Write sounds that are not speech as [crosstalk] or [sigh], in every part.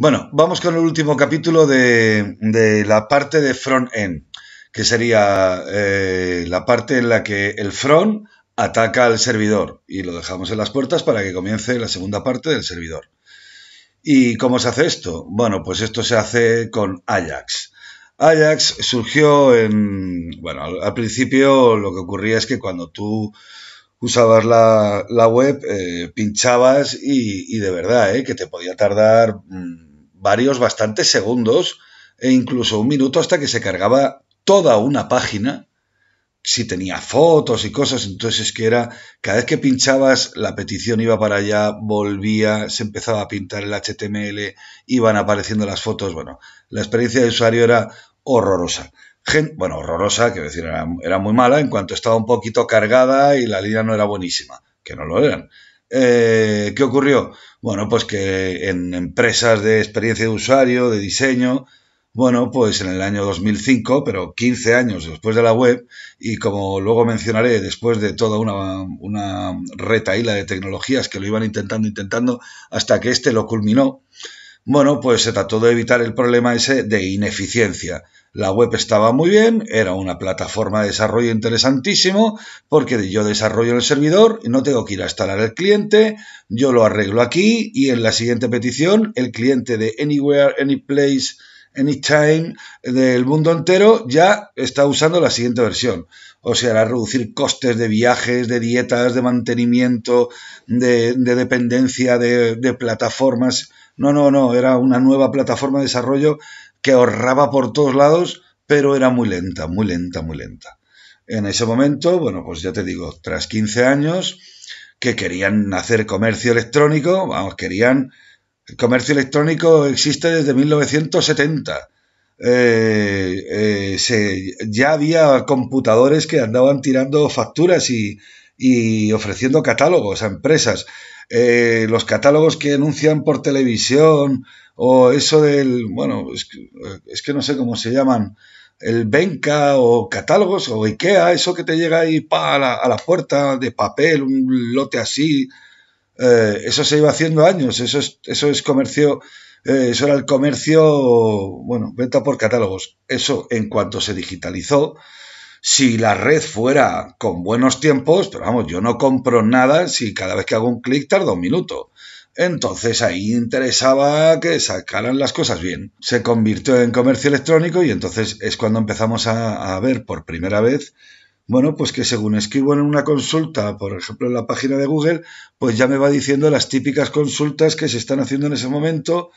Bueno, vamos con el último capítulo de, la parte de front-end, que sería eh, la parte en la que el front ataca al servidor y lo dejamos en las puertas para que comience la segunda parte del servidor. ¿Y cómo se hace esto? Bueno, pues esto se hace con Ajax. Ajax surgió en... Bueno, al, principio lo que ocurría es que cuando tú usabas la, web, eh, pinchabas y, de verdad, eh, que te podía tardar... Mm, varios, bastantes segundos e incluso un minuto hasta que se cargaba toda una página si tenía fotos y cosas, entonces es que era, cada vez que pinchabas, la petición iba para allá, volvía, se empezaba a pintar el HTML, iban apareciendo las fotos, bueno, la experiencia de usuario era horrorosa. bueno, horrorosa, quiero decir, era, era muy mala en cuanto estaba un poquito cargada y la línea no era buenísima, que no lo eran. Eh, ¿Qué ocurrió? Bueno, pues que en empresas de experiencia de usuario, de diseño, bueno, pues en el año 2005, pero 15 años después de la web, y como luego mencionaré, después de toda una, y la de tecnologías que lo iban intentando, intentando, hasta que este lo culminó, bueno, pues se trató de evitar el problema ese de ineficiencia. La web estaba muy bien, era una plataforma de desarrollo interesantísimo, porque yo desarrollo el servidor y no tengo que ir a instalar el cliente, yo lo arreglo aquí y en la siguiente petición el cliente de Anywhere, Anyplace, Anytime del mundo entero ya está usando la siguiente versión. O sea, era reducir costes de viajes, de dietas, de mantenimiento, de, dependencia de plataformas no, no, no, era una nueva plataforma de desarrollo que ahorraba por todos lados, pero era muy lenta, muy lenta, muy lenta. En ese momento, bueno, pues ya te digo, tras 15 años que querían hacer comercio electrónico, vamos, querían... El comercio electrónico existe desde 1970. Eh, eh, ya había computadores que andaban tirando facturas y ofreciendo catálogos a empresas. Eh, los catálogos que anuncian por televisión o eso del, bueno, eh, es que, no sé cómo se llaman, el Benca o catálogos o Ikea, eso que te llega ahí pa, a, la, puerta de papel, un lote así, eh, eso se iba haciendo años, eso es, eso es comercio, eso era el comercio, bueno, venta por catálogos. Eso en cuanto se digitalizó, si la red fuera con buenos tiempos, pero vamos, yo no compro nada si cada vez que hago un clic tarda un minuto. Entonces ahí interesaba que sacaran las cosas bien. Se convirtió en comercio electrónico y entonces es cuando empezamos a, ver por primera vez bueno, pues que según escribo en una consulta, por ejemplo en la página de Google, pues ya me va diciendo las típicas consultas que se están haciendo en ese momento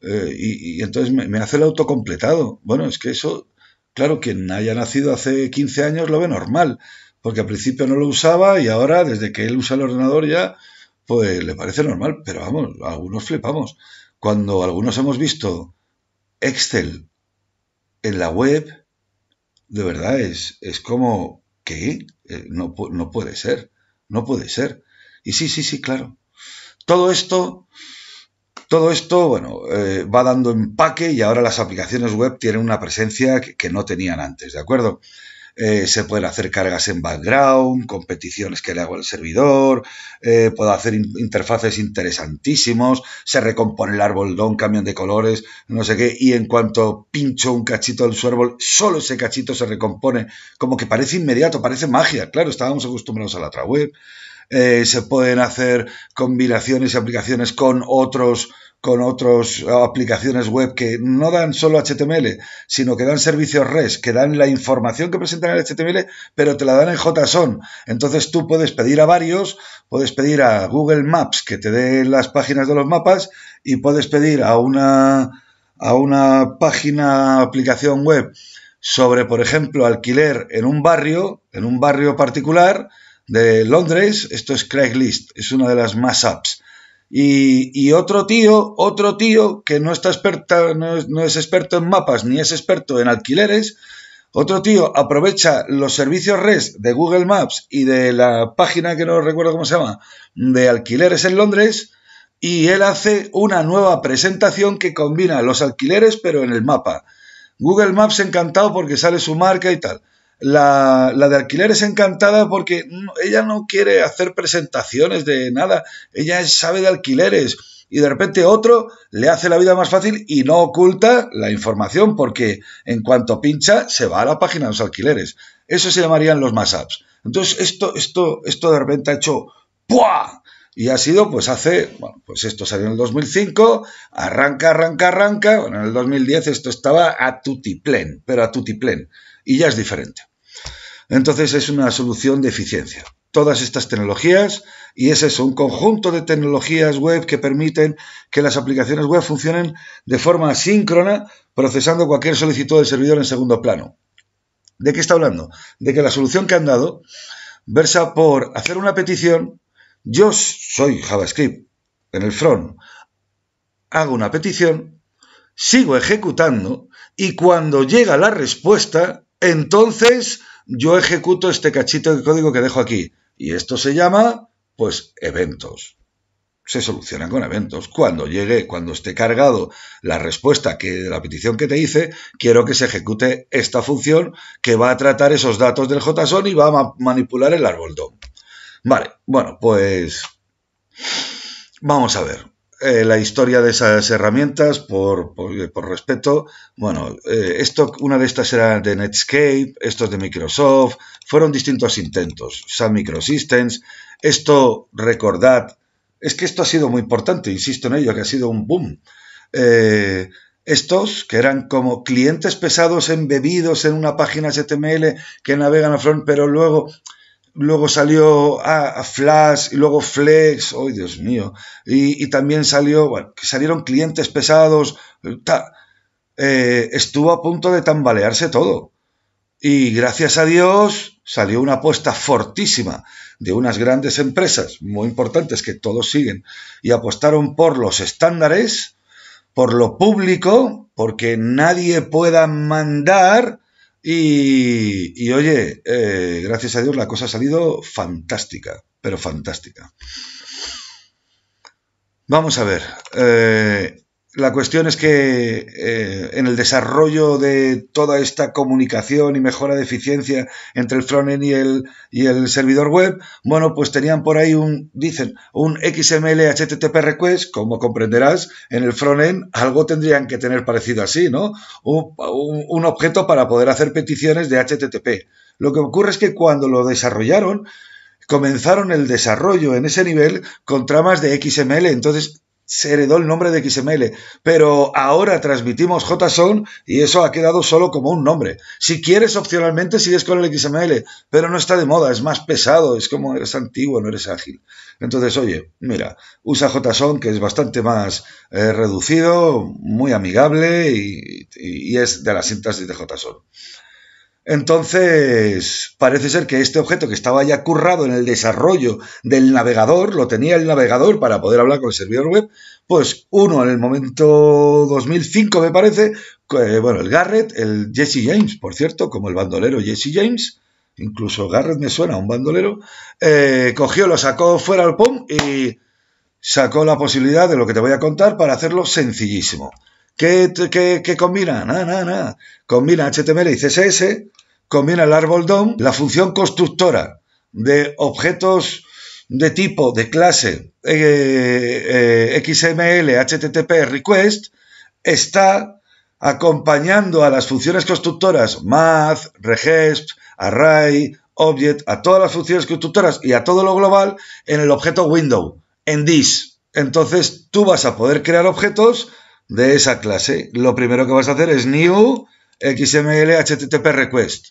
eh, y, entonces me, me, hace el autocompletado. Bueno, es que eso Claro, quien haya nacido hace 15 años lo ve normal, porque al principio no lo usaba y ahora, desde que él usa el ordenador ya, pues le parece normal, pero vamos, algunos flipamos. Cuando algunos hemos visto Excel en la web, de verdad es, es como, ¿qué? Eh, no, no puede ser, no puede ser. Y sí, sí, sí, claro. Todo esto todo esto, bueno, eh, va dando empaque y ahora las aplicaciones web tienen una presencia que, no tenían antes, ¿de acuerdo? Eh, se pueden hacer cargas en background, competiciones que le hago al servidor, eh, puedo hacer interfaces interesantísimos, se recompone el árbol cambian de colores, no sé qué, y en cuanto pincho un cachito en su árbol, solo ese cachito se recompone, como que parece inmediato, parece magia, claro, estábamos acostumbrados a la otra web. Eh, se pueden hacer combinaciones y aplicaciones con otros con otras eh, aplicaciones web que no dan solo HTML, sino que dan servicios REST, que dan la información que presentan en el HTML, pero te la dan en JSON. Entonces tú puedes pedir a varios, puedes pedir a Google Maps que te dé las páginas de los mapas y puedes pedir a una, a una página, aplicación web sobre, por ejemplo, alquiler en un barrio, en un barrio particular, de Londres, esto es Craigslist, es una de las más apps. Y, otro tío, otro tío que no, está experta, no es, no, es, experto en mapas ni es experto en alquileres, otro tío aprovecha los servicios REST de Google Maps y de la página que no recuerdo cómo se llama, de alquileres en Londres, y él hace una nueva presentación que combina los alquileres pero en el mapa. Google Maps encantado porque sale su marca y tal. La, de alquiler es encantada porque ella no quiere hacer presentaciones de nada, ella sabe de alquileres y de repente otro le hace la vida más fácil y no oculta la información porque en cuanto pincha se va a la página de los alquileres. Eso se llamarían los apps. Entonces esto, esto, esto de repente ha hecho ¡pua! Y ha sido, pues hace, bueno, pues esto salió en el 2005, arranca, arranca, arranca. Bueno, en el 2010 esto estaba a tutiplén, pero a tutiplén. Y ya es diferente. Entonces es una solución de eficiencia. Todas estas tecnologías y es eso, un conjunto de tecnologías web que permiten que las aplicaciones web funcionen de forma asíncrona, procesando cualquier solicitud del servidor en segundo plano. ¿De qué está hablando? De que la solución que han dado versa por hacer una petición. Yo soy JavaScript en el front. Hago una petición, sigo ejecutando y cuando llega la respuesta, entonces yo ejecuto este cachito de código que dejo aquí. Y esto se llama, pues, eventos. Se soluciona con eventos. Cuando llegue, cuando esté cargado la respuesta que la petición que te hice, quiero que se ejecute esta función que va a tratar esos datos del JSON y va a manipular el árbol DOM. Vale, bueno, pues vamos a ver. Eh, la historia de esas herramientas por, por, eh, respeto. Bueno, eh, esto, una de estas era de Netscape, estos de Microsoft, fueron distintos intentos. Sun Microsystems, esto, recordad, es que esto ha sido muy importante, insisto en ello, que ha sido un boom. estos, que eran como clientes pesados embebidos en una página HTML que navegan a front, pero luego luego salió ah, a Flash y luego Flex, ¡ay Dios mío! Y, también salió, salieron clientes pesados, eh, estuvo a punto de tambalearse todo. Y gracias a Dios salió una apuesta fortísima de unas grandes empresas muy importantes que todos siguen y apostaron por los estándares, por lo público, porque nadie pueda mandar y, oye, eh, gracias a Dios la cosa ha salido fantástica, pero fantástica. Vamos a ver. Eh, la cuestión es que eh, en el desarrollo de toda esta comunicación y mejora de eficiencia entre el frontend y el, y el servidor web, bueno, pues tenían por ahí un, dicen, un XML HTTP request, como comprenderás, en el frontend algo tendrían que tener parecido así, ¿no? un objeto para poder hacer peticiones de HTTP. Lo que ocurre es que cuando lo desarrollaron, comenzaron el desarrollo en ese nivel con tramas de XML. Entonces, se heredó el nombre de XML, pero ahora transmitimos JSON y eso ha quedado solo como un nombre. Si quieres, opcionalmente sigues con el XML, pero no está de moda, es más pesado, es como eres antiguo, no eres ágil. Entonces, oye, mira, usa JSON que es bastante más eh, reducido, muy amigable y, y, es de la cintas de JSON. Entonces, parece ser que este objeto que estaba ya currado en el desarrollo del navegador, lo tenía el navegador para poder hablar con el servidor web, pues uno en el momento 2005 me parece, eh, bueno, el Garrett, el Jesse James, por cierto, como el bandolero Jesse James, incluso Garrett me suena a un bandolero, eh, cogió, lo sacó fuera al POM y sacó la posibilidad de lo que te voy a contar para hacerlo sencillísimo. ¿Qué, combina? Nada, nada, nada. Combina HTML y CSS, combina el árbol DOM, la función constructora de objetos de tipo, de clase, eh, eh, XML, HTTP, request, está acompañando a las funciones constructoras math, Regest, array, object, a todas las funciones constructoras y a todo lo global en el objeto window, en this. Entonces tú vas a poder crear objetos de esa clase, lo primero que vas a hacer es new xml http request.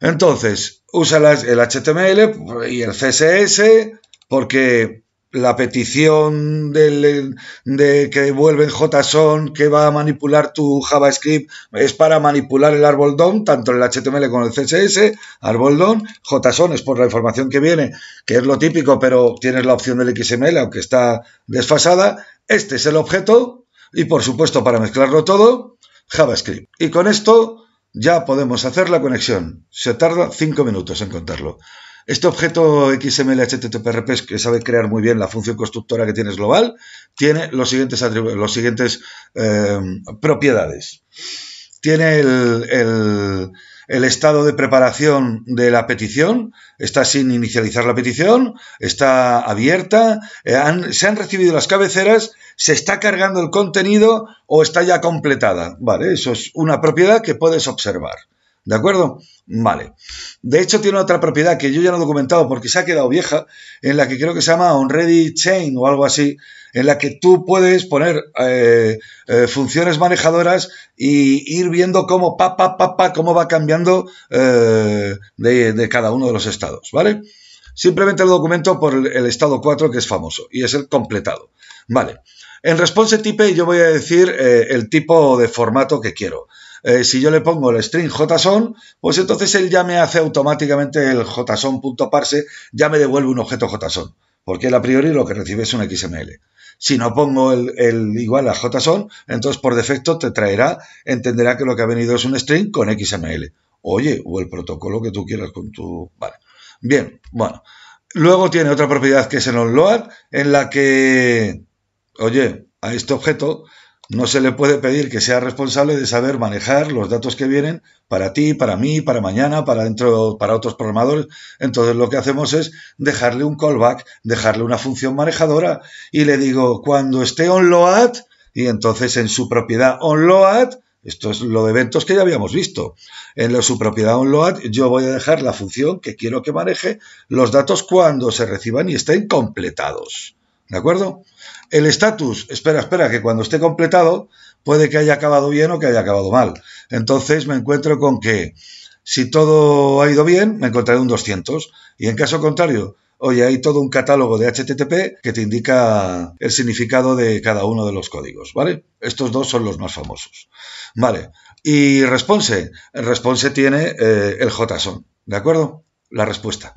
Entonces, usa el HTML y el CSS porque la petición de que vuelve JSON que va a manipular tu JavaScript es para manipular el árbol DOM, tanto el HTML como el CSS, árbol DOM, JSON es por la información que viene, que es lo típico, pero tienes la opción del XML, aunque está desfasada. Este es el objeto y por supuesto, para mezclarlo todo, JavaScript. Y con esto ya podemos hacer la conexión. Se tarda 5 minutos en contarlo. Este objeto XML que sabe crear muy bien la función constructora que tienes global, tiene los siguientes, los siguientes eh, propiedades. Tiene el el estado de preparación de la petición, está sin inicializar la petición, está abierta, eh, se han recibido las cabeceras, se está cargando el contenido o está ya completada. Vale, eso es una propiedad que puedes observar. ¿De acuerdo? Vale. De hecho, tiene otra propiedad que yo ya no he documentado porque se ha quedado vieja, en la que creo que se llama ready Chain o algo así, en la que tú puedes poner eh, eh, funciones manejadoras y ir viendo cómo, pa, pa, cómo va cambiando eh, de, cada uno de los estados, ¿vale? Simplemente el documento por el, estado 4 que es famoso y es el completado, ¿vale? En response type yo voy a decir el tipo de formato que quiero. si yo le pongo el string json, pues entonces él ya me hace automáticamente el json.parse, ya me devuelve un objeto json porque a priori lo que recibe es un XML. Si no pongo el, el igual a JSON, entonces por defecto te traerá, entenderá que lo que ha venido es un string con XML. Oye, o el protocolo que tú quieras con tu... Vale. Bien, bueno. Luego tiene otra propiedad que es el onload, en la que, oye, a este objeto no se le puede pedir que sea responsable de saber manejar los datos que vienen para ti, para mí, para mañana, para dentro, para otros programadores. Entonces lo que hacemos es dejarle un callback, dejarle una función manejadora y le digo, cuando esté on load, y entonces en su propiedad on load, esto es lo de eventos que ya habíamos visto. En su propiedad load yo voy a dejar la función que quiero que maneje los datos cuando se reciban y estén completados. ¿De acuerdo? El status, espera, espera, que cuando esté completado puede que haya acabado bien o que haya acabado mal. Entonces me encuentro con que si todo ha ido bien, me encontraré un 200. Y en caso contrario, oye, hay todo un catálogo de HTTP que te indica el significado de cada uno de los códigos, ¿vale? Estos dos son los más famosos. Vale. Y response. response tiene eh, el JSON, ¿de acuerdo? La respuesta.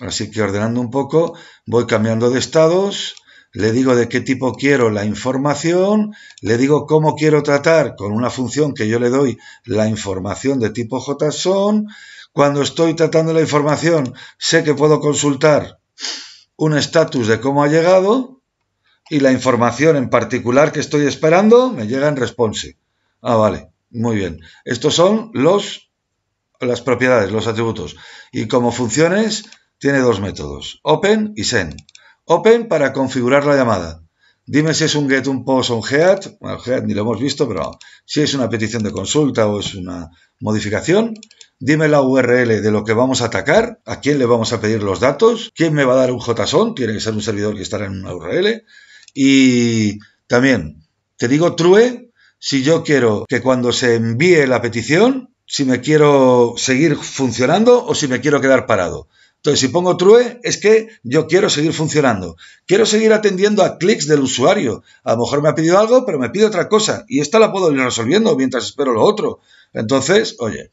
Así que ordenando un poco, voy cambiando de estados le digo de qué tipo quiero la información, le digo cómo quiero tratar con una función que yo le doy la información de tipo JSON. Cuando estoy tratando la información, sé que puedo consultar un estatus de cómo ha llegado y la información en particular que estoy esperando me llega en response. Ah, vale, muy bien. Estos son los, las propiedades, los atributos. Y como funciones, tiene dos métodos, open y send. Open para configurar la llamada. Dime si es un GET, un POST o un HEAD. Bueno, HEAD ni lo hemos visto, pero si es una petición de consulta o es una modificación. Dime la URL de lo que vamos a atacar, a quién le vamos a pedir los datos, quién me va a dar un JSON, tiene que ser un servidor que estará en una URL. Y también te digo true si yo quiero que cuando se envíe la petición, si me quiero seguir funcionando o si me quiero quedar parado. Entonces, si pongo true, es que yo quiero seguir funcionando. Quiero seguir atendiendo a clics del usuario. A lo mejor me ha pedido algo, pero me pide otra cosa. Y esta la puedo ir resolviendo mientras espero lo otro. Entonces, oye,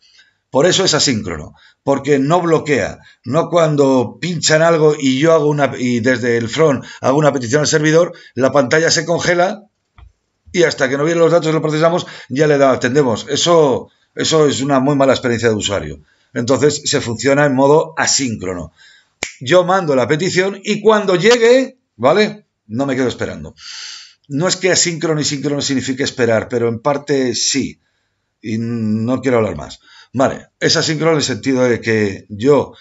por eso es asíncrono. Porque no bloquea. No cuando pinchan algo y yo hago una. y desde el front hago una petición al servidor, la pantalla se congela y hasta que no vienen los datos y lo procesamos, ya le atendemos. Eso, eso es una muy mala experiencia de usuario. Entonces se funciona en modo asíncrono. Yo mando la petición y cuando llegue, ¿vale? No me quedo esperando. No es que asíncrono y síncrono signifique esperar, pero en parte sí. Y no quiero hablar más. Vale, es asíncrono en el sentido de que yo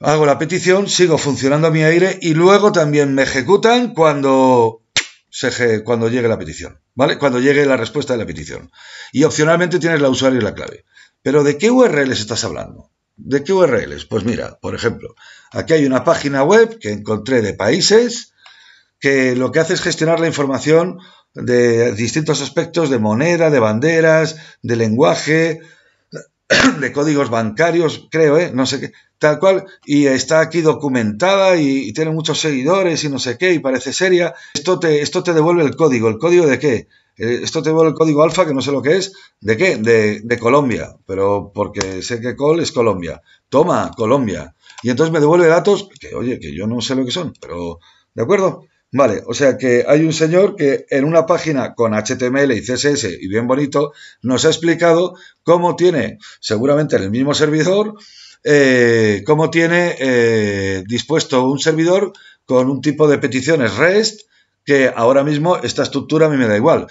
hago la petición, sigo funcionando a mi aire y luego también me ejecutan cuando, cuando llegue la petición, ¿vale? Cuando llegue la respuesta de la petición. Y opcionalmente tienes la usuario y la clave. Pero ¿de qué URLs estás hablando? ¿De qué URLs? Pues mira, por ejemplo, aquí hay una página web que encontré de países que lo que hace es gestionar la información de distintos aspectos de moneda, de banderas, de lenguaje, [clears throat] de códigos bancarios, creo, ¿eh? no sé qué, tal cual, y está aquí documentada y, tiene muchos seguidores y no sé qué, y parece seria. Esto te, esto te devuelve el código. ¿El código de qué? Eh, esto te devuelve el código alfa que no sé lo que es, ¿de qué? De, Colombia, pero porque sé que col es Colombia. Toma, Colombia. Y entonces me devuelve datos que, oye, que yo no sé lo que son, pero, ¿de acuerdo? Vale, o sea que hay un señor que en una página con HTML y CSS y bien bonito nos ha explicado cómo tiene, seguramente en el mismo servidor, eh, cómo tiene eh, dispuesto un servidor con un tipo de peticiones REST que ahora mismo esta estructura a mí me da igual.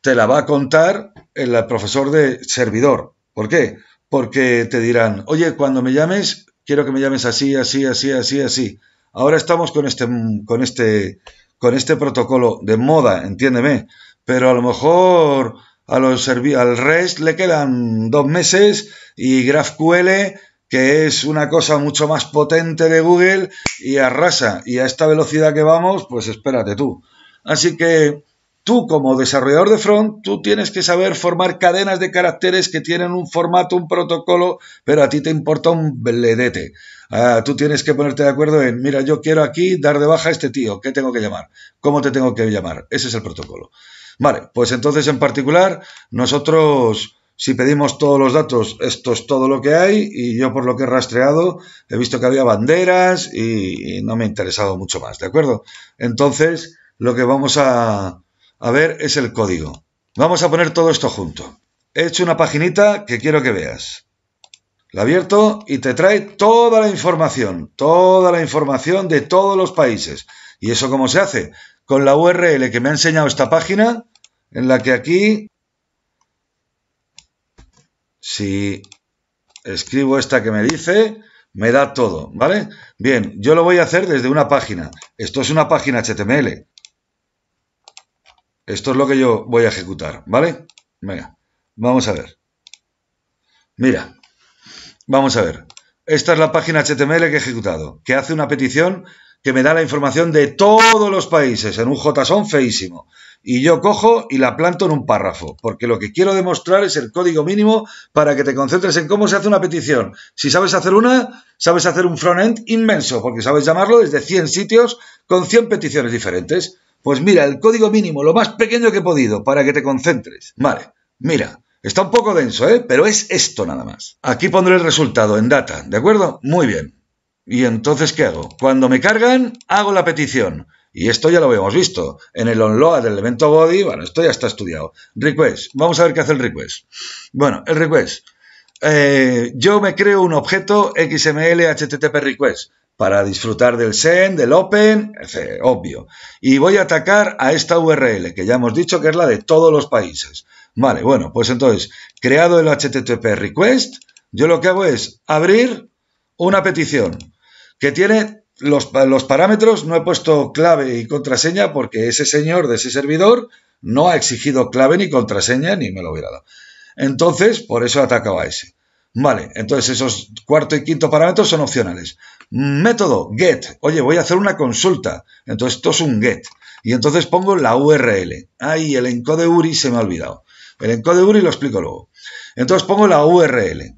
Te la va a contar el profesor de servidor. ¿Por qué? Porque te dirán, oye, cuando me llames, quiero que me llames así, así, así, así, así. Ahora estamos con este, con este, con este protocolo de moda, entiéndeme. Pero a lo mejor a los al REST le quedan dos meses y GraphQL, que es una cosa mucho más potente de Google, y arrasa. Y a esta velocidad que vamos, pues espérate tú. Así que tú como desarrollador de front, tú tienes que saber formar cadenas de caracteres que tienen un formato, un protocolo, pero a ti te importa un bledete. Ah, tú tienes que ponerte de acuerdo en, mira, yo quiero aquí dar de baja a este tío, ¿qué tengo que llamar? ¿Cómo te tengo que llamar? Ese es el protocolo. Vale, pues entonces en particular, nosotros... Si pedimos todos los datos, esto es todo lo que hay y yo por lo que he rastreado he visto que había banderas y, y no me ha interesado mucho más, ¿de acuerdo? Entonces, lo que vamos a, ver es el código. Vamos a poner todo esto junto. He hecho una paginita que quiero que veas. La abierto y te trae toda la información, toda la información de todos los países. ¿Y eso cómo se hace? Con la URL que me ha enseñado esta página, en la que aquí, si escribo esta que me dice, me da todo, ¿vale? Bien, yo lo voy a hacer desde una página. Esto es una página HTML, esto es lo que yo voy a ejecutar, ¿vale? Venga, vamos a ver. Mira, vamos a ver. Esta es la página HTML que he ejecutado, que hace una petición que me da la información de todos los países en un JSON feísimo. Y yo cojo y la planto en un párrafo, porque lo que quiero demostrar es el código mínimo para que te concentres en cómo se hace una petición. Si sabes hacer una, sabes hacer un frontend inmenso, porque sabes llamarlo desde 100 sitios con 100 peticiones diferentes. Pues mira, el código mínimo, lo más pequeño que he podido, para que te concentres. Vale, mira, está un poco denso, ¿eh? Pero es esto nada más. Aquí pondré el resultado en data, ¿de acuerdo? Muy bien. ¿Y entonces qué hago? Cuando me cargan, hago la petición. Y esto ya lo habíamos visto. En el onload del evento body, bueno, esto ya está estudiado. Request. Vamos a ver qué hace el request. Bueno, el request. Eh, yo me creo un objeto XML HTTP request para disfrutar del SEN, del Open, eh, obvio. Y voy a atacar a esta URL, que ya hemos dicho que es la de todos los países. Vale, bueno, pues entonces, creado el HTTP request, yo lo que hago es abrir una petición que tiene los, los parámetros, no he puesto clave y contraseña porque ese señor de ese servidor no ha exigido clave ni contraseña ni me lo hubiera dado. Entonces, por eso he atacado a ese. Vale, entonces esos cuarto y quinto parámetros son opcionales. Método get. Oye, voy a hacer una consulta. Entonces, esto es un get. Y entonces pongo la URL. ahí el encode URI se me ha olvidado. El encode URI lo explico luego. Entonces pongo la URL.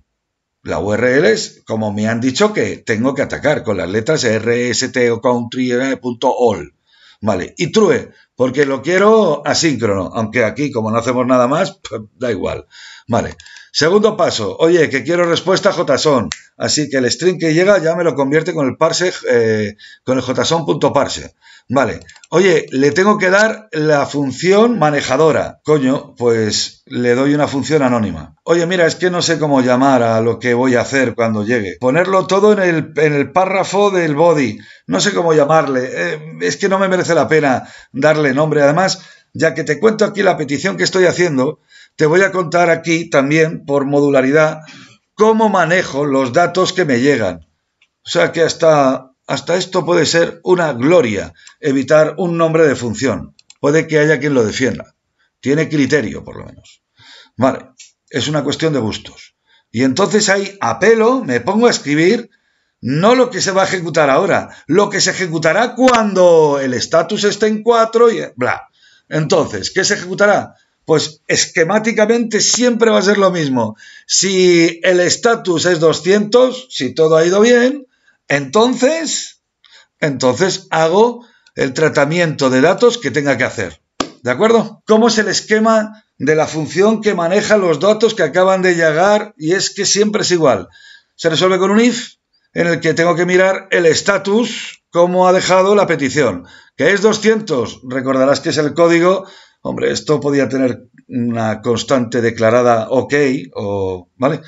La URL es, como me han dicho, que tengo que atacar con las letras rst o country.all. E, vale, y true, porque lo quiero asíncrono, aunque aquí, como no hacemos nada más, [laughs] da igual. Vale, Segundo paso, oye, que quiero respuesta JSON. Así que el string que llega ya me lo convierte con el parse, eh, con el json.parse. Vale, oye, le tengo que dar la función manejadora. Coño, pues le doy una función anónima. Oye, mira, es que no sé cómo llamar a lo que voy a hacer cuando llegue. Ponerlo todo en el, en el párrafo del body. No sé cómo llamarle. Eh, es que no me merece la pena darle nombre. Además, ya que te cuento aquí la petición que estoy haciendo, te voy a contar aquí también, por modularidad, cómo manejo los datos que me llegan. O sea que hasta, hasta esto puede ser una gloria, evitar un nombre de función. Puede que haya quien lo defienda. Tiene criterio, por lo menos. Vale, es una cuestión de gustos. Y entonces ahí apelo, me pongo a escribir, no lo que se va a ejecutar ahora, lo que se ejecutará cuando el estatus esté en 4 y bla. Entonces, ¿qué se ejecutará? pues esquemáticamente siempre va a ser lo mismo. Si el estatus es 200, si todo ha ido bien, entonces, entonces hago el tratamiento de datos que tenga que hacer. ¿De acuerdo? ¿Cómo es el esquema de la función que maneja los datos que acaban de llegar? Y es que siempre es igual. Se resuelve con un if en el que tengo que mirar el estatus, cómo ha dejado la petición, que es 200. Recordarás que es el código Hombre, esto podía tener una constante declarada OK o, ¿vale?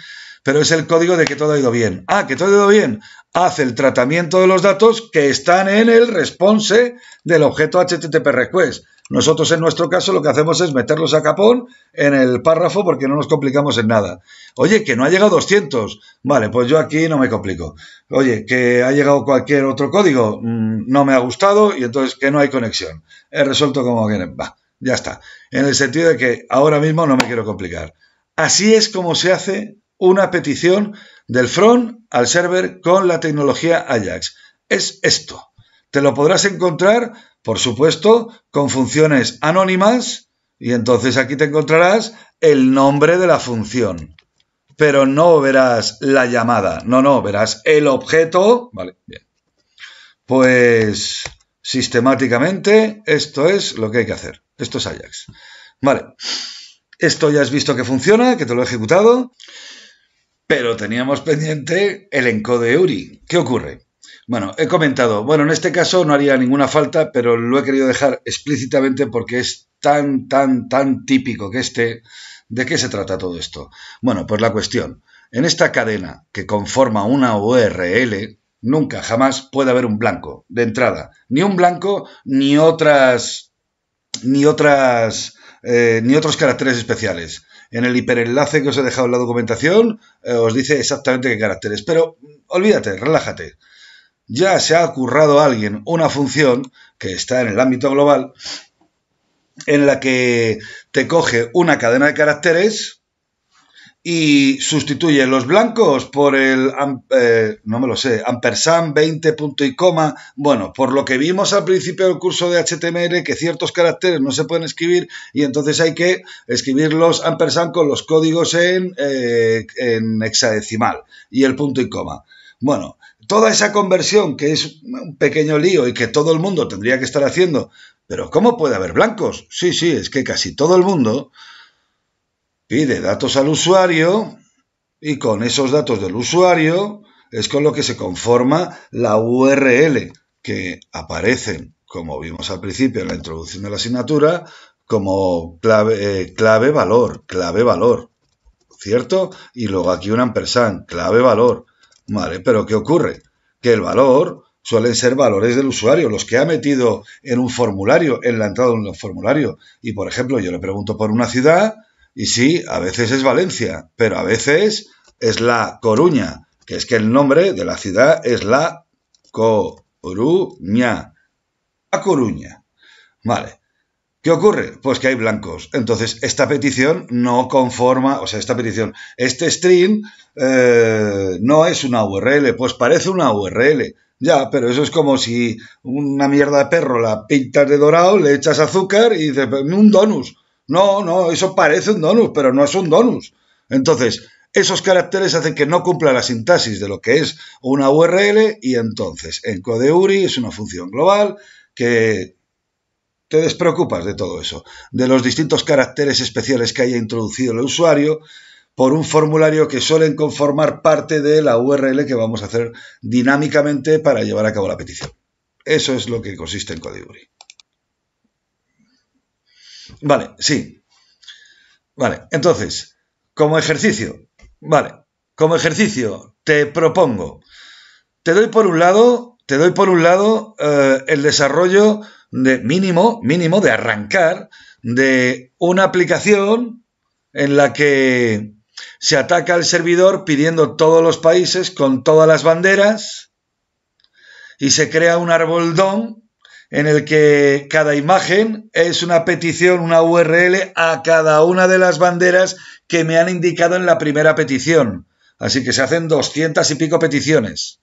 Pero es el código de que todo ha ido bien. Ah, que todo ha ido bien. Hace el tratamiento de los datos que están en el response del objeto HTTP request. Nosotros en nuestro caso lo que hacemos es meterlos a capón en el párrafo porque no nos complicamos en nada. Oye, que no ha llegado 200. Vale, pues yo aquí no me complico. Oye, que ha llegado cualquier otro código, mm, no me ha gustado y entonces que no hay conexión. He resuelto como que va. Ya está. En el sentido de que ahora mismo no me quiero complicar. Así es como se hace una petición del front al server con la tecnología Ajax. Es esto. Te lo podrás encontrar, por supuesto, con funciones anónimas y entonces aquí te encontrarás el nombre de la función. Pero no verás la llamada, no, no, verás el objeto. Vale, bien. Pues sistemáticamente, esto es lo que hay que hacer. Esto es Ajax. Vale. Esto ya has visto que funciona, que te lo he ejecutado, pero teníamos pendiente el encode URI. ¿Qué ocurre? Bueno, he comentado, bueno, en este caso no haría ninguna falta, pero lo he querido dejar explícitamente porque es tan, tan, tan típico que este. ¿De qué se trata todo esto? Bueno, pues la cuestión. En esta cadena que conforma una URL, Nunca, jamás puede haber un blanco de entrada. Ni un blanco, ni otras, ni otras, eh, ni otros caracteres especiales. En el hiperenlace que os he dejado en la documentación eh, os dice exactamente qué caracteres. Pero mm, olvídate, relájate. Ya se ha currado a alguien una función que está en el ámbito global en la que te coge una cadena de caracteres y sustituye los blancos por el, eh, no me lo sé, ampersand 20 punto y coma. Bueno, por lo que vimos al principio del curso de HTML, que ciertos caracteres no se pueden escribir y entonces hay que escribir los ampersand con los códigos en, eh, en hexadecimal y el punto y coma. Bueno, toda esa conversión que es un pequeño lío y que todo el mundo tendría que estar haciendo, pero ¿cómo puede haber blancos? Sí, sí, es que casi todo el mundo Pide datos al usuario y con esos datos del usuario es con lo que se conforma la URL que aparecen, como vimos al principio en la introducción de la asignatura, como clave, eh, valor, clave valor, ¿cierto? Y luego aquí un ampersand, clave valor. Vale, pero ¿qué ocurre? Que el valor suelen ser valores del usuario, los que ha metido en un formulario, en la entrada de un formulario. Y por ejemplo, yo le pregunto por una ciudad y sí, a veces es Valencia, pero a veces es La Coruña, que es que el nombre de la ciudad es La Coruña. a Coruña. Vale. ¿Qué ocurre? Pues que hay blancos. Entonces, esta petición no conforma, o sea, esta petición, este stream eh, no es una URL, pues parece una URL. Ya, pero eso es como si una mierda de perro la pintas de dorado, le echas azúcar y dices, pues, un donus. No, no, eso parece un donus, pero no es un donus. Entonces, esos caracteres hacen que no cumpla la sintaxis de lo que es una URL y entonces en CodeUri es una función global que te despreocupas de todo eso, de los distintos caracteres especiales que haya introducido el usuario por un formulario que suelen conformar parte de la URL que vamos a hacer dinámicamente para llevar a cabo la petición. Eso es lo que consiste en CodeUri. Vale, sí. Vale, entonces, como ejercicio, vale, como ejercicio te propongo, te doy por un lado, te doy por un lado eh, el desarrollo de mínimo, mínimo de arrancar de una aplicación en la que se ataca al servidor pidiendo todos los países con todas las banderas y se crea un arboldón en el que cada imagen es una petición, una URL a cada una de las banderas que me han indicado en la primera petición. Así que se hacen doscientas y pico peticiones.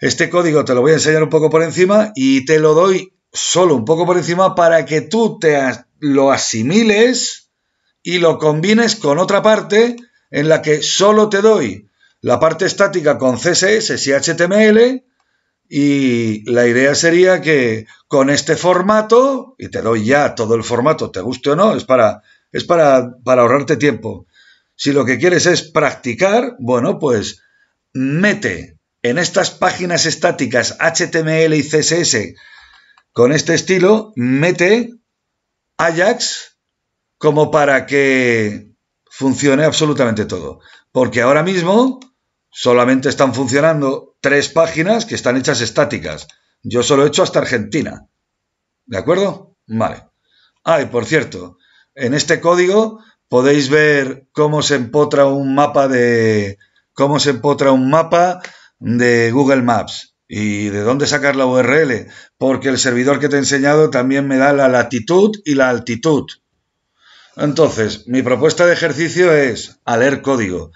Este código te lo voy a enseñar un poco por encima y te lo doy solo un poco por encima para que tú te lo asimiles y lo combines con otra parte en la que solo te doy la parte estática con CSS y HTML y la idea sería que con este formato, y te doy ya todo el formato, te guste o no, es para, es para, para ahorrarte tiempo. Si lo que quieres es practicar, bueno, pues mete en estas páginas estáticas HTML y CSS con este estilo, mete Ajax como para que funcione absolutamente todo. Porque ahora mismo solamente están funcionando tres páginas que están hechas estáticas. Yo solo he hecho hasta Argentina. ¿De acuerdo? Vale. Ah, y por cierto, en este código podéis ver cómo se empotra un mapa de. cómo se empotra un mapa de Google Maps. ¿Y de dónde sacar la URL? Porque el servidor que te he enseñado también me da la latitud y la altitud. Entonces, mi propuesta de ejercicio es, a leer código,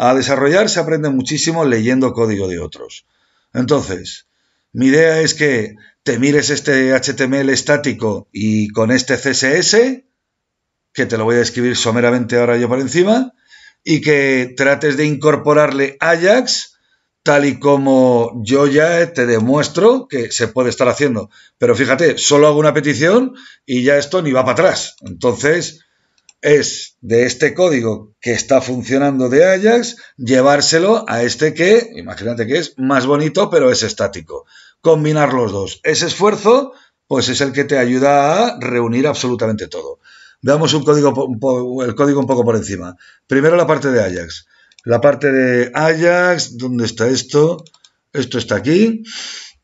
a desarrollar se aprende muchísimo leyendo código de otros. Entonces, mi idea es que te mires este HTML estático y con este CSS, que te lo voy a escribir someramente ahora yo por encima, y que trates de incorporarle Ajax tal y como yo ya te demuestro que se puede estar haciendo. Pero fíjate, solo hago una petición y ya esto ni va para atrás. Entonces, es de este código que está funcionando de Ajax llevárselo a este que, imagínate que es más bonito pero es estático. Combinar los dos. Ese esfuerzo pues es el que te ayuda a reunir absolutamente todo. Veamos un código, el código un poco por encima. Primero la parte de Ajax. La parte de Ajax, donde está esto? Esto está aquí.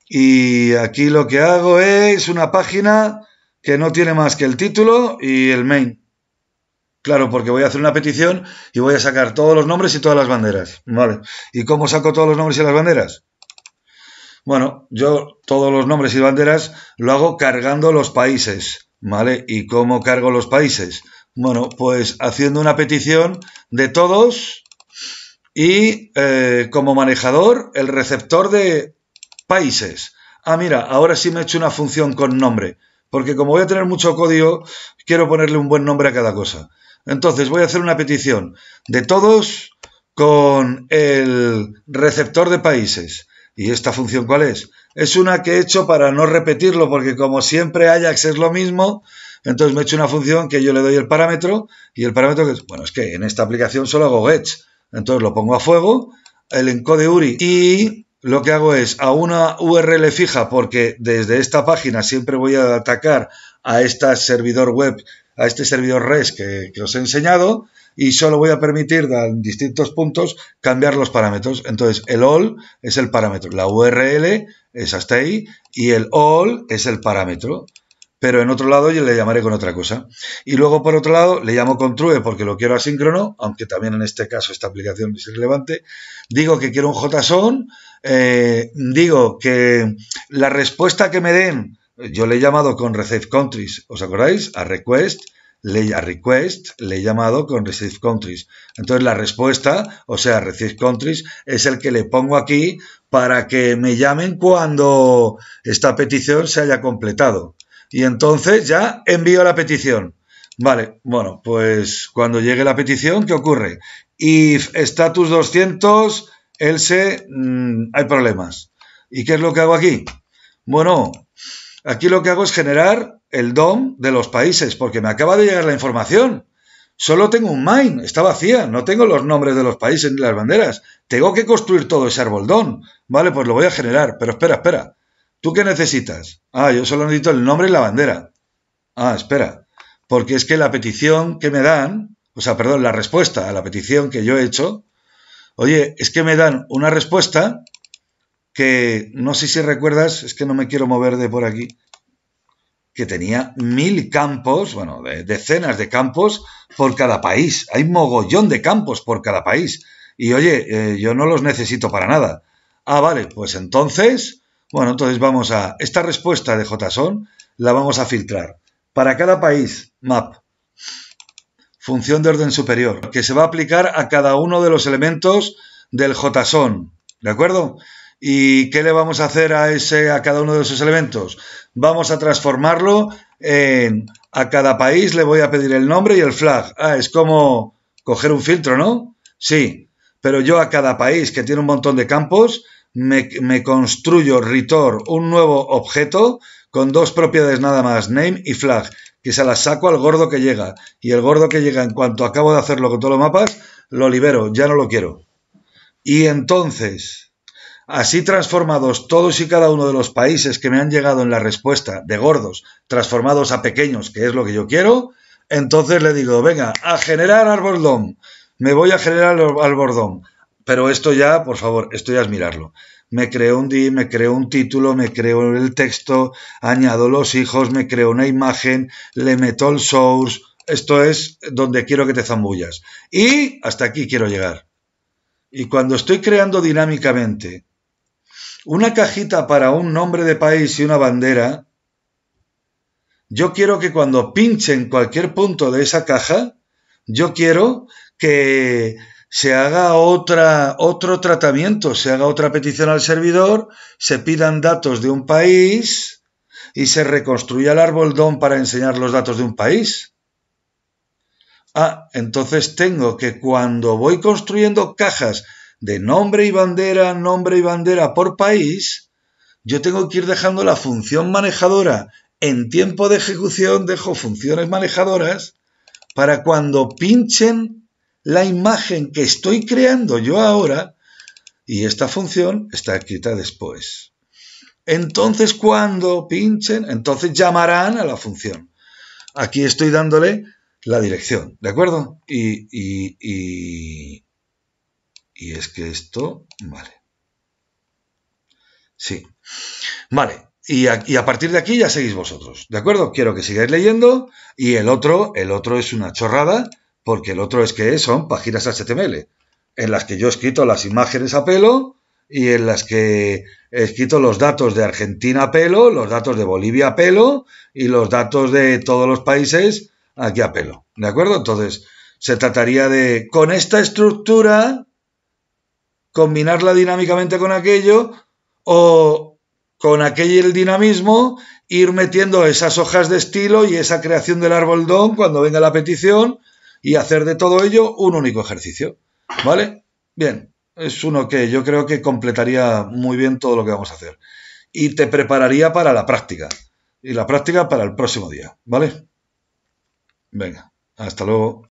Y aquí lo que hago es una página que no tiene más que el título y el main Claro, porque voy a hacer una petición y voy a sacar todos los nombres y todas las banderas. Vale. ¿Y cómo saco todos los nombres y las banderas? Bueno, yo todos los nombres y banderas lo hago cargando los países. ¿Vale? ¿Y cómo cargo los países? Bueno, pues haciendo una petición de todos y eh, como manejador el receptor de países. Ah, mira, ahora sí me he hecho una función con nombre, porque como voy a tener mucho código, quiero ponerle un buen nombre a cada cosa. Entonces voy a hacer una petición de todos con el receptor de países. ¿Y esta función cuál es? Es una que he hecho para no repetirlo, porque como siempre Ajax es lo mismo, entonces me he hecho una función que yo le doy el parámetro y el parámetro que es, bueno, es que en esta aplicación solo hago gets. Entonces lo pongo a fuego, el encode URI y lo que hago es a una URL fija, porque desde esta página siempre voy a atacar a este servidor web a este servidor REST que, os he enseñado y solo voy a permitir en distintos puntos cambiar los parámetros. Entonces, el all es el parámetro, la URL es hasta ahí y el all es el parámetro. Pero en otro lado yo le llamaré con otra cosa. Y luego, por otro lado, le llamo con true porque lo quiero asíncrono, aunque también en este caso esta aplicación es irrelevante. Digo que quiero un JSON, eh, digo que la respuesta que me den yo le he llamado con Receive Countries, ¿os acordáis? A Request, le, a request le he llamado con receive countries. Entonces la respuesta, o sea, receive countries, es el que le pongo aquí para que me llamen cuando esta petición se haya completado. Y entonces ya envío la petición. Vale, bueno, pues cuando llegue la petición, ¿qué ocurre? If status 200, else, mm, hay problemas. ¿Y qué es lo que hago aquí? Bueno, Aquí lo que hago es generar el DOM de los países, porque me acaba de llegar la información. Solo tengo un main, está vacía, no tengo los nombres de los países ni las banderas. Tengo que construir todo ese árbol DOM. Vale, pues lo voy a generar, pero espera, espera. ¿Tú qué necesitas? Ah, yo solo necesito el nombre y la bandera. Ah, espera. Porque es que la petición que me dan, o sea, perdón, la respuesta a la petición que yo he hecho, oye, es que me dan una respuesta que no sé si recuerdas, es que no me quiero mover de por aquí, que tenía mil campos, bueno, decenas de campos por cada país. Hay mogollón de campos por cada país. Y oye, eh, yo no los necesito para nada. Ah, vale, pues entonces, bueno, entonces vamos a... Esta respuesta de JSON la vamos a filtrar. Para cada país, map, función de orden superior, que se va a aplicar a cada uno de los elementos del JSON. ¿De acuerdo? ¿Y qué le vamos a hacer a, ese, a cada uno de esos elementos? Vamos a transformarlo en... A cada país le voy a pedir el nombre y el flag. Ah, es como coger un filtro, ¿no? Sí, pero yo a cada país que tiene un montón de campos me, me construyo Ritor un nuevo objeto con dos propiedades nada más, name y flag, que se las saco al gordo que llega. Y el gordo que llega, en cuanto acabo de hacerlo con todos los mapas, lo libero, ya no lo quiero. Y entonces, Así transformados todos y cada uno de los países que me han llegado en la respuesta de gordos, transformados a pequeños, que es lo que yo quiero, entonces le digo, venga, a generar bordón. Me voy a generar albordón. Pero esto ya, por favor, esto ya es mirarlo. Me creo un día, me creo un título, me creo el texto, añado los hijos, me creo una imagen, le meto el source. Esto es donde quiero que te zambullas. Y hasta aquí quiero llegar. Y cuando estoy creando dinámicamente una cajita para un nombre de país y una bandera, yo quiero que cuando pinchen cualquier punto de esa caja, yo quiero que se haga otra, otro tratamiento, se haga otra petición al servidor, se pidan datos de un país y se reconstruya el árbol DOM para enseñar los datos de un país. Ah, entonces tengo que cuando voy construyendo cajas de nombre y bandera, nombre y bandera por país, yo tengo que ir dejando la función manejadora en tiempo de ejecución, dejo funciones manejadoras para cuando pinchen la imagen que estoy creando yo ahora y esta función está escrita después. Entonces cuando pinchen, entonces llamarán a la función. Aquí estoy dándole la dirección, ¿de acuerdo? Y, y, y, y es que esto, vale. Sí. Vale, y a, partir de aquí ya seguís vosotros, ¿de acuerdo? Quiero que sigáis leyendo y el otro, el otro es una chorrada, porque el otro es que son páginas HTML, en las que yo he escrito las imágenes a pelo y en las que he escrito los datos de Argentina a pelo, los datos de Bolivia a pelo y los datos de todos los países aquí a pelo, ¿de acuerdo? Entonces, se trataría de, con esta estructura, combinarla dinámicamente con aquello o con aquello y el dinamismo ir metiendo esas hojas de estilo y esa creación del árbol don cuando venga la petición y hacer de todo ello un único ejercicio. ¿Vale? Bien, es uno que yo creo que completaría muy bien todo lo que vamos a hacer y te prepararía para la práctica y la práctica para el próximo día. ¿Vale? Venga, hasta luego.